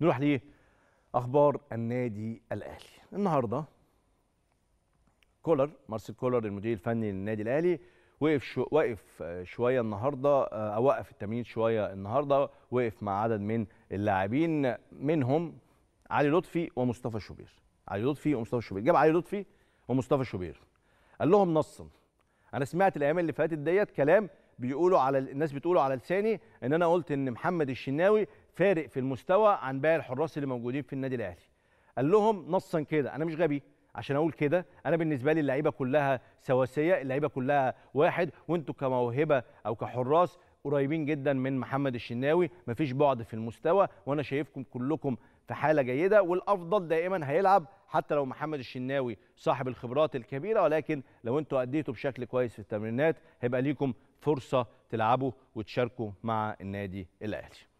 نروح ليه اخبار النادي الاهلي النهارده كولر مارسيل كولر المدير الفني للنادي الاهلي وقف شو وقف آه، شويه النهارده آه، او وقف التمرين شويه النهارده وقف مع عدد من اللاعبين منهم علي لطفي ومصطفى شوبير علي لطفي ومصطفى شوبير جاب علي لطفي ومصطفى شوبير قال لهم نصا انا سمعت الايام اللي فاتت ديت كلام بيقولوا على الناس بتقولوا على لساني ان انا قلت ان محمد الشناوي فارق في المستوى عن باقي الحراس اللي موجودين في النادي الاهلي قال لهم نصا كده انا مش غبي عشان اقول كده انا بالنسبه لي اللعيبه كلها سواسيه اللعيبه كلها واحد وانتوا كموهبه او كحراس قريبين جدا من محمد الشناوي مفيش بعد في المستوى وانا شايفكم كلكم في حاله جيده والافضل دائما هيلعب حتى لو محمد الشناوي صاحب الخبرات الكبيره ولكن لو انتوا اديتوا بشكل كويس في التمرينات هيبقى ليكم فرصه تلعبوا وتشاركوا مع النادي الاهلي